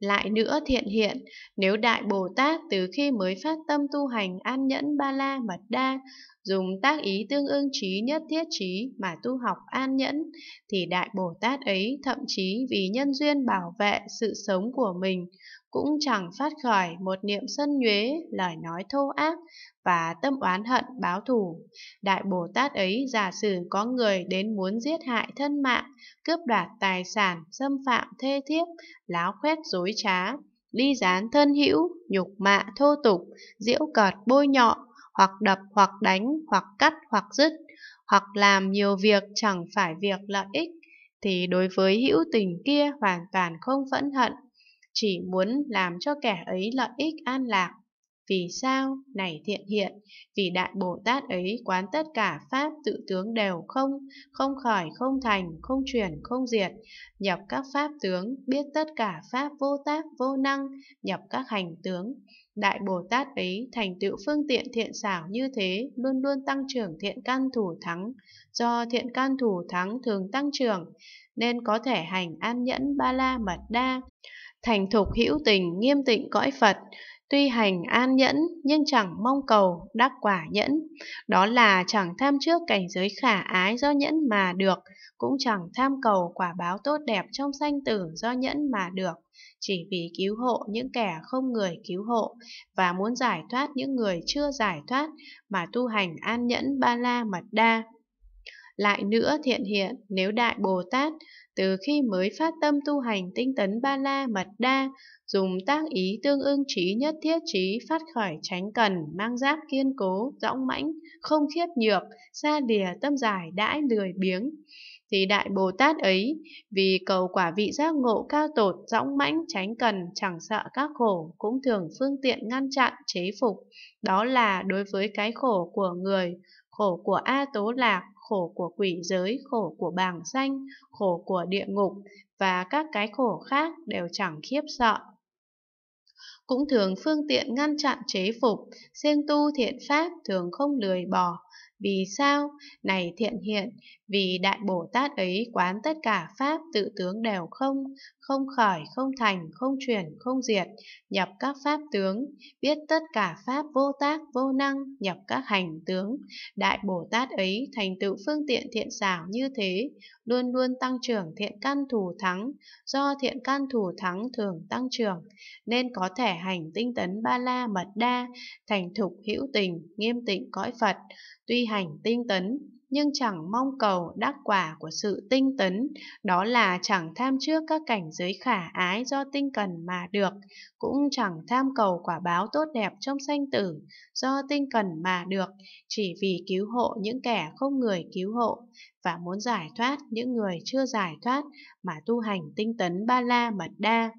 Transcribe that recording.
Lại nữa thiện hiện, nếu Đại Bồ Tát từ khi mới phát tâm tu hành an nhẫn ba la mật đa, dùng tác ý tương ưng trí nhất thiết trí mà tu học an nhẫn, thì Đại Bồ Tát ấy thậm chí vì nhân duyên bảo vệ sự sống của mình, cũng chẳng phát khởi một niệm sân nhuế, lời nói thô ác và tâm oán hận báo thù. Đại Bồ Tát ấy giả sử có người đến muốn giết hại thân mạng, cướp đoạt tài sản, xâm phạm thê thiếp, láo khoét dối trá, ly gián thân hữu, nhục mạ thô tục, diễu cợt bôi nhọ, hoặc đập hoặc đánh hoặc cắt hoặc dứt hoặc làm nhiều việc chẳng phải việc lợi ích thì đối với hữu tình kia hoàn toàn không phẫn hận chỉ muốn làm cho kẻ ấy lợi ích an lạc vì sao? Này thiện hiện, vì Đại Bồ Tát ấy quán tất cả Pháp tự tướng đều không, không khởi, không thành, không chuyển, không diệt, nhập các Pháp tướng, biết tất cả Pháp vô tác, vô năng, nhập các hành tướng. Đại Bồ Tát ấy thành tựu phương tiện thiện xảo như thế, luôn luôn tăng trưởng thiện căn thủ thắng. Do thiện căn thủ thắng thường tăng trưởng, nên có thể hành an nhẫn ba la mật đa, thành thục hữu tình nghiêm tịnh cõi Phật, tuy hành an nhẫn nhưng chẳng mong cầu đắc quả nhẫn, đó là chẳng tham trước cảnh giới khả ái do nhẫn mà được, cũng chẳng tham cầu quả báo tốt đẹp trong sanh tử do nhẫn mà được, chỉ vì cứu hộ những kẻ không người cứu hộ và muốn giải thoát những người chưa giải thoát mà tu hành an nhẫn ba la mật đa. Lại nữa thiện hiện, nếu Đại Bồ Tát từ khi mới phát tâm tu hành tinh tấn ba la mật đa, dùng tác ý tương ưng trí nhất thiết trí phát khởi tránh cần, mang giáp kiên cố, dõng mãnh, không khiếp nhược, xa lìa tâm giải đãi lười biếng. Thì Đại Bồ Tát ấy, vì cầu quả vị giác ngộ cao tột, dõng mãnh, tránh cần, chẳng sợ các khổ, cũng thường phương tiện ngăn chặn, chế phục. Đó là đối với cái khổ của người, khổ của A Tố Lạc, khổ của quỷ giới, khổ của bàng xanh, khổ của địa ngục và các cái khổ khác đều chẳng khiếp sợ. Cũng thường phương tiện ngăn chặn chế phục, riêng tu thiện pháp thường không lười bỏ, vì sao? Này thiện hiện, vì Đại Bồ Tát ấy quán tất cả Pháp tự tướng đều không, không khởi, không thành, không chuyển, không diệt, nhập các Pháp tướng, biết tất cả Pháp vô tác, vô năng, nhập các hành tướng. Đại Bồ Tát ấy thành tựu phương tiện thiện xảo như thế, luôn luôn tăng trưởng thiện căn thù thắng, do thiện căn thù thắng thường tăng trưởng, nên có thể hành tinh tấn ba la mật đa, thành thục hữu tình, nghiêm tịnh cõi Phật. Tuy hành tinh tấn nhưng chẳng mong cầu đắc quả của sự tinh tấn, đó là chẳng tham trước các cảnh giới khả ái do tinh cần mà được, cũng chẳng tham cầu quả báo tốt đẹp trong sanh tử do tinh cần mà được, chỉ vì cứu hộ những kẻ không người cứu hộ và muốn giải thoát những người chưa giải thoát mà tu hành tinh tấn ba la mật đa.